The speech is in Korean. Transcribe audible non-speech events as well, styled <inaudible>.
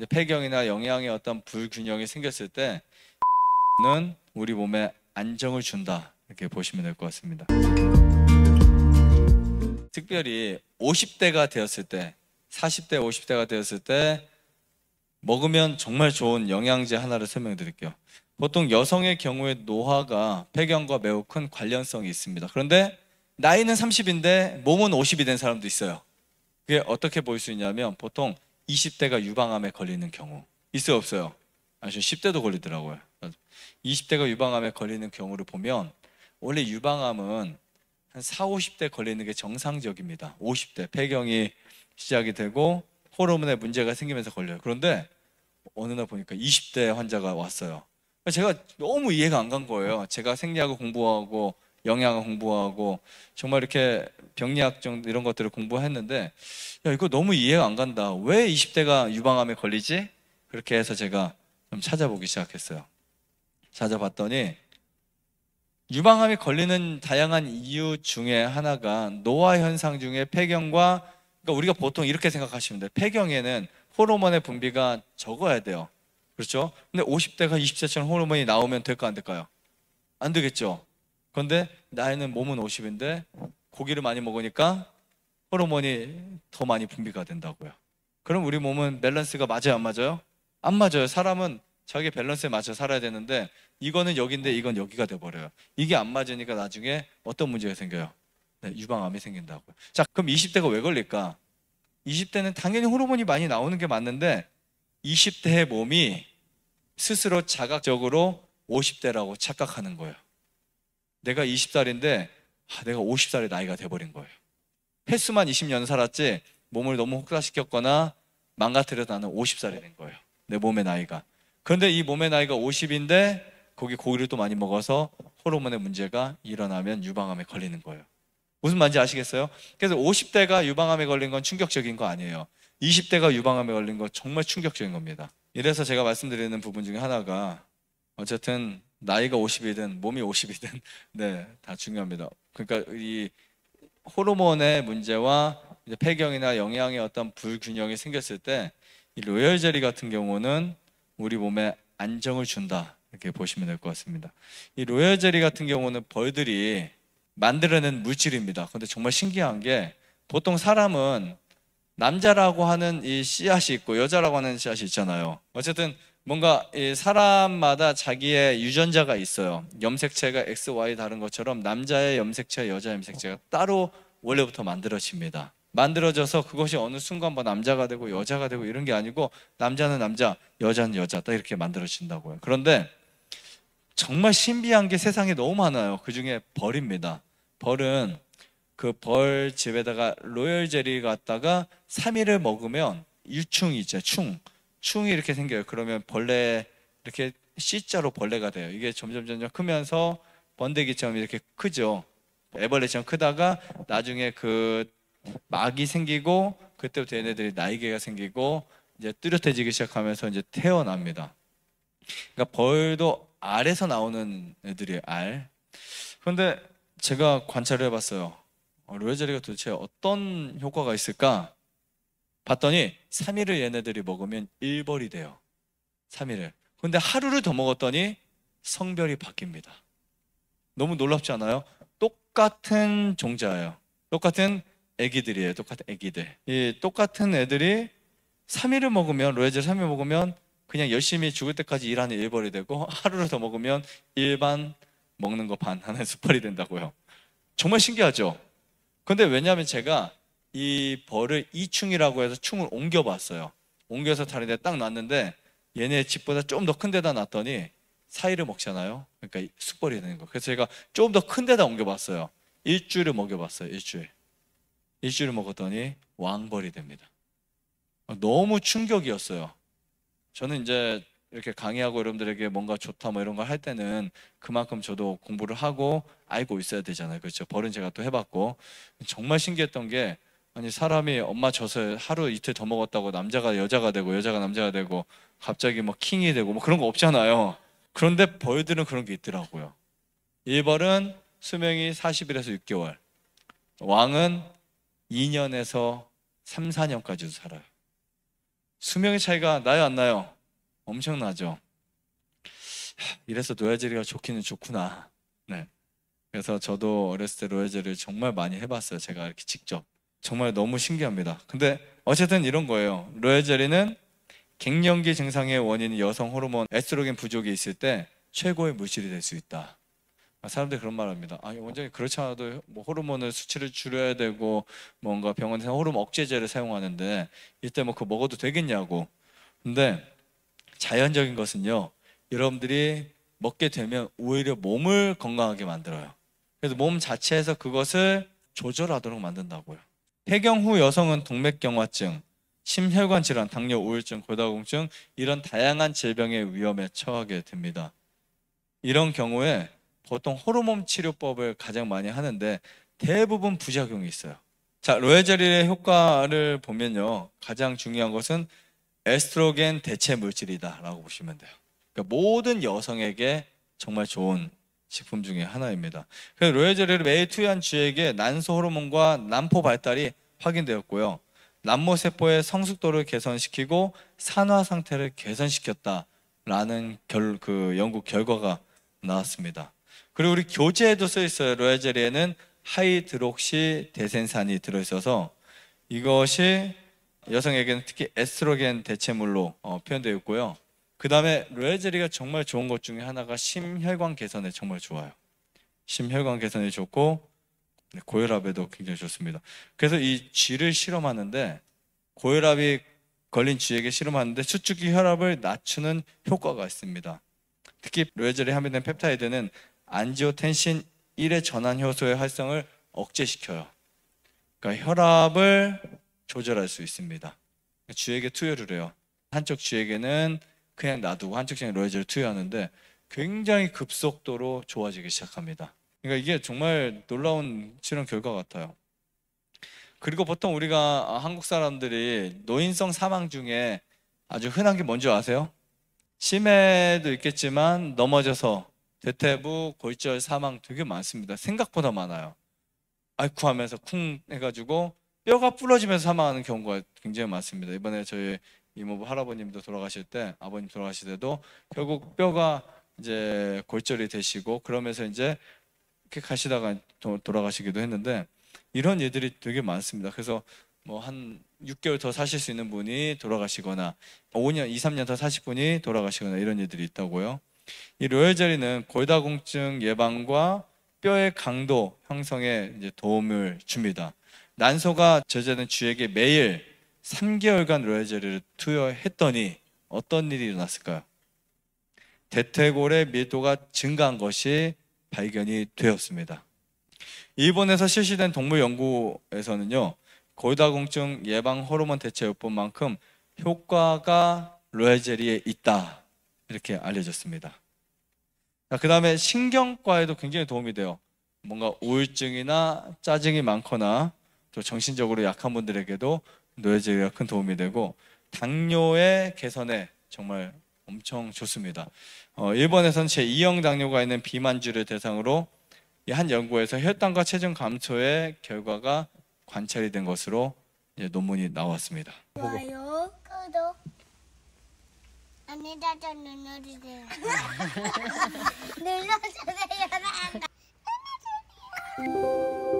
이제 폐경이나 영양의 어떤 불균형이 생겼을 때는 <laughs> 우리 몸에 안정을 준다 이렇게 보시면 될 것 같습니다. 특별히 50대가 되었을 때, 40대, 50대가 되었을 때 먹으면 정말 좋은 영양제 하나를 설명드릴게요. 보통 여성의 경우에 노화가 폐경과 매우 큰 관련성이 있습니다. 그런데 나이는 30인데 몸은 50이 된 사람도 있어요. 그게 어떻게 보일 수 있냐면 보통 20대가 유방암에 걸리는 경우 있어요 없어요? 아니 10대도 걸리더라고요. 20대가 유방암에 걸리는 경우를 보면 원래 유방암은 한 4, 50대 걸리는 게 정상적입니다. 50대 폐경이 시작이 되고 호르몬에 문제가 생기면서 걸려요. 그런데 어느 날 보니까 20대 환자가 왔어요. 제가 너무 이해가 안 간 거예요. 제가 생리학을 공부하고 영양 을 공부하고 정말 이렇게 병리학적 이런 것들을 공부했는데 야 이거 너무 이해가 안 간다. 왜 20대가 유방암에 걸리지? 그렇게 해서 제가 좀 찾아보기 시작했어요. 찾아봤더니 유방암이 걸리는 다양한 이유 중에 하나가 노화 현상 중에 폐경과 그러니까 우리가 보통 이렇게 생각하시면 돼요. 폐경에는 호르몬의 분비가 적어야 돼요. 그렇죠? 근데 50대가 20대처럼 호르몬이 나오면 될까 안 될까요? 안 되겠죠. 그런데 나이는 몸은 50인데 고기를 많이 먹으니까 호르몬이 더 많이 분비가 된다고요. 그럼 우리 몸은 밸런스가 맞아요, 안 맞아요? 안 맞아요. 사람은 자기 밸런스에 맞춰 살아야 되는데 이거는 여기인데 이건 여기가 돼 버려요. 이게 안 맞으니까 나중에 어떤 문제가 생겨요? 네, 유방암이 생긴다고요. 자, 그럼 20대가 왜 걸릴까? 20대는 당연히 호르몬이 많이 나오는 게 맞는데 20대의 몸이 스스로 자각적으로 50대라고 착각하는 거예요. 내가 20살인데 아, 내가 50살의 나이가 돼버린 거예요. 횟수만 20년 살았지 몸을 너무 혹사시켰거나 망가뜨려 나는 50살이 된 거예요. 내 몸의 나이가. 그런데 이 몸의 나이가 50인데 거기 고기를 또 많이 먹어서 호르몬의 문제가 일어나면 유방암에 걸리는 거예요. 무슨 말인지 아시겠어요? 그래서 50대가 유방암에 걸린 건 충격적인 거 아니에요. 20대가 유방암에 걸린 거 정말 충격적인 겁니다. 이래서 제가 말씀드리는 부분 중에 하나가 어쨌든 나이가 50이든 몸이 50이든 <laughs> 네, 다 중요합니다. 그러니까 이 호르몬의 문제와 폐경이나 영양의 어떤 불균형이 생겼을 때 이 로열 젤리 같은 경우는 우리 몸에 안정을 준다. 이렇게 보시면 될 것 같습니다. 이 로열 젤리 같은 경우는 벌들이 만들어낸 물질입니다. 근데 정말 신기한 게 보통 사람은 남자라고 하는 이 씨앗이 있고 여자라고 하는 씨앗이 있잖아요. 어쨌든 뭔가 사람마다 자기의 유전자가 있어요. 염색체가 X, Y 다른 것처럼 남자의 염색체, 여자 의 염색체가 따로 원래부터 만들어집니다. 만들어져서 그것이 어느 순간 뭐 남자가 되고 여자가 되고 이런 게 아니고 남자는 남자, 여자는 여자 딱 이렇게 만들어진다고요. 그런데 정말 신비한 게 세상에 너무 많아요. 그 중에 벌입니다. 벌은 그 벌집에다가 로열 젤리 갖다가 3일을 먹으면 유충이 있죠. 충. 충이 이렇게 생겨요. 그러면 벌레 이렇게 C자로 벌레가 돼요. 이게 점점 점점 크면서 번데기처럼 이렇게 크죠. 애벌레처럼 크다가 나중에 그 막이 생기고 그때부터 얘네들이 날개가 생기고 이제 뚜렷해지기 시작하면서 이제 태어납니다. 그러니까 벌도 알에서 나오는 애들이 알. 그런데 제가 관찰을 해봤어요. 어, 로열자리가 도대체 어떤 효과가 있을까? 봤더니 3일을 얘네들이 먹으면 1벌이 돼요. 3일을. 근데 하루를 더 먹었더니 성별이 바뀝니다. 너무 놀랍지 않아요? 똑같은 종자예요. 똑같은 애기들이에요. 똑같은 애기들. 이 똑같은 애들이 3일을 먹으면 로에젤 3일 먹으면 그냥 열심히 죽을 때까지 일하는 일벌이 되고 하루를 더 먹으면 일반 먹는 거반 하는 스벌이 <laughs> 된다고요. 정말 신기하죠. 근데 왜냐하면 제가 이 벌을 2층이라고 해서 충을 옮겨봤어요. 옮겨서 다른 데딱 놨는데 얘네 집보다 좀 더 큰 데다 놨더니 사이를 먹잖아요. 그러니까 숯벌이 되는 거. 그래서 제가 좀 더 큰 데다 옮겨봤어요. 일주일을 먹여봤어요. 일주일. 일주일을 먹었더니 왕벌이 됩니다. 너무 충격이었어요. 저는 이제 이렇게 강의하고 여러분들에게 뭔가 좋다 뭐 이런 걸 할 때는 그만큼 저도 공부를 하고 알고 있어야 되잖아요. 그렇죠. 벌은 제가 또 해봤고 정말 신기했던 게 아니 사람이 엄마 젖을 하루 이틀 더 먹었다고 남자가 여자가 되고 여자가 남자가 되고 갑자기 뭐 킹이 되고 뭐 그런 거 없잖아요. 그런데 벌들은 그런 게 있더라고요. 일벌은 수명이 40일에서 6개월, 왕은 2년에서 3, 4년까지도 살아요. 수명의 차이가 나요 안 나요? 엄청나죠. 이래서 노야제리가 좋기는 좋구나. 네. 그래서 저도 어렸을 때노야제를 정말 많이 해봤어요. 제가 이렇게 직접 정말 너무 신기합니다. 근데 어쨌든 이런 거예요. 로에젤리는 갱년기 증상의 원인 이 여성 호르몬 에스트로겐 부족이 있을 때 최고의 물질이 될 수 있다. 사람들이 그런 말 합니다. 아 원장님 그렇지 않아도 뭐 호르몬을 수치를 줄여야 되고 뭔가 병원에서 호르몬 억제제를 사용하는데 이때 뭐그 먹어도 되겠냐고. 근데 자연적인 것은요. 여러분들이 먹게 되면 오히려 몸을 건강하게 만들어요. 그래서 몸 자체에서 그것을 조절하도록 만든다고요. 폐경 후 여성은 동맥경화증, 심혈관 질환, 당뇨, 우울증, 골다공증 이런 다양한 질병의 위험에 처하게 됩니다. 이런 경우에 보통 호르몬 치료법을 가장 많이 하는데 대부분 부작용이 있어요. 자, 로에제릴의 효과를 보면요. 가장 중요한 것은 에스트로겐 대체 물질이다라고 보시면 돼요. 그러니까 모든 여성에게 정말 좋은 식품 중에 하나입니다. 로에젤리를 매일 투여한 쥐에게 난소 호르몬과 난포 발달이 확인되었고요. 난모 세포의 성숙도를 개선시키고 산화 상태를 개선시켰다라는 결, 그 연구 결과가 나왔습니다. 그리고 우리 교재에도 써 있어요. 로에젤리에는 하이드록시 대센산이 들어 있어서 이것이 여성에게는 특히 에스트로겐 대체물로 어, 표현되어 있고요. 그 다음에 로에젤리가 정말 좋은 것 중에 하나가 심혈관 개선에 정말 좋아요. 심혈관 개선에 좋고 네, 고혈압에도 굉장히 좋습니다. 그래서 이 쥐를 실험하는데 고혈압이 걸린 쥐에게 실험하는데 수축기 혈압을 낮추는 효과가 있습니다. 특히 로에젤리 함유된 펩타이드는 안지오텐신 1의 전환 효소의 활성을 억제시켜요. 그러니까 혈압을 조절할 수 있습니다. 그러니까 쥐에게 투여를 해요. 한쪽 쥐에게는 그냥 놔두고 한쪽적인 로이즈를 투여하는데 굉장히 급속도로 좋아지기 시작합니다. 그러니까 이게 정말 놀라운 치료 결과 같아요. 그리고 보통 우리가 한국 사람들이 노인성 사망 중에 아주 흔한 게 뭔지 아세요? 치매도 있겠지만 넘어져서 대퇴부 골절 사망 되게 많습니다. 생각보다 많아요. 아이쿠 하면서 쿵 해가지고 뼈가 부러지면서 사망하는 경우가 굉장히 많습니다. 이번에 저희 이모부 할아버님도 돌아가실 때 아버님 돌아가실 때도 결국 뼈가 이제 골절이 되시고 그러면서 이제 이렇게 가시다가 돌아가시기도 했는데 이런 예들이 되게 많습니다. 그래서 뭐 한 6개월 더 사실 수 있는 분이 돌아가시거나 5년, 2, 3년 더 사실 분이 돌아가시거나 이런 일들이 있다고요. 이 로열 자리는 골다공증 예방과 뼈의 강도 형성에 도움을 줍니다. 난소가 저자는 쥐에게 매일 3개월간 로얄젤리를 투여했더니 어떤 일이 일어났을까요? 대퇴골의 밀도가 증가한 것이 발견이 되었습니다. 일본에서 실시된 동물 연구에서는요. 골다공증 예방 호르몬 대체 요법만큼 효과가 로얄젤리에 있다. 이렇게 알려졌습니다. 그 다음에 신경과에도 굉장히 도움이 돼요. 뭔가 우울증이나 짜증이 많거나 또 정신적으로 약한 분들에게도 노예제가 큰 도움이 되고 당뇨의 개선에 정말 엄청 좋습니다. 어, 일본에서는 제2형 당뇨가 있는 비만주를 대상으로 한 연구에서 혈당과 체중 감소의 결과가 관찰이 된 것으로 논문이 나왔습니다. 좋아요, 구독, 안내자자 눌러주세요. <laughs> 눌러주세요. <laughs>